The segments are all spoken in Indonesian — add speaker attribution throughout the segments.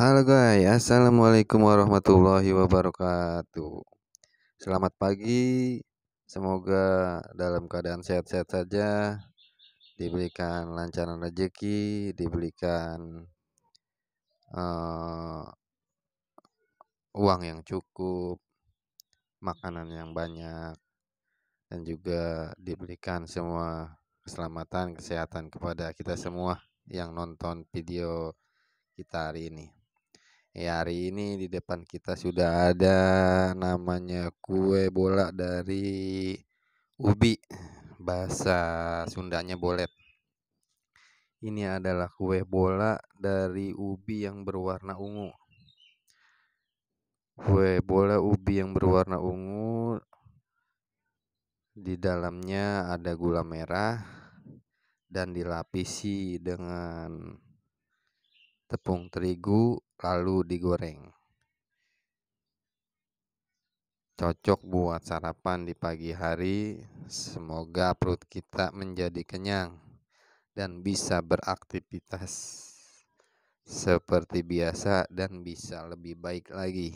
Speaker 1: Halo guys, assalamualaikum warahmatullahi wabarakatuh. Selamat pagi, semoga dalam keadaan sehat-sehat saja, diberikan lancaran rezeki, diberikan uh, uang yang cukup, makanan yang banyak, dan juga diberikan semua keselamatan, kesehatan kepada kita semua yang nonton video kita hari ini. Ya, hari ini di depan kita sudah ada namanya kue bola dari ubi. Bahasa Sundanya bolet. Ini adalah kue bola dari ubi yang berwarna ungu. Kue bola ubi yang berwarna ungu di dalamnya ada gula merah dan dilapisi dengan tepung terigu lalu digoreng. Cocok buat sarapan di pagi hari. Semoga perut kita menjadi kenyang dan bisa beraktivitas seperti biasa dan bisa lebih baik lagi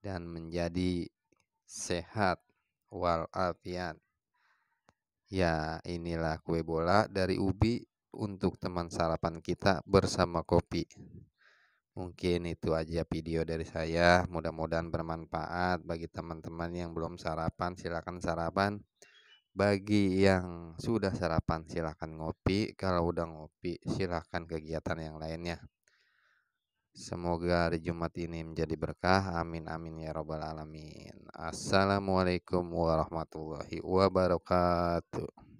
Speaker 1: dan menjadi sehat walafiat. Ya, inilah kue bola dari Ubi untuk teman sarapan kita bersama kopi. Mungkin itu aja video dari saya. Mudah-mudahan bermanfaat bagi teman-teman yang belum sarapan, silakan sarapan. Bagi yang sudah sarapan, silakan ngopi. Kalau udah ngopi, silakan kegiatan yang lainnya. Semoga hari Jumat ini menjadi berkah. Amin amin ya robbal alamin. Assalamualaikum warahmatullahi wabarakatuh.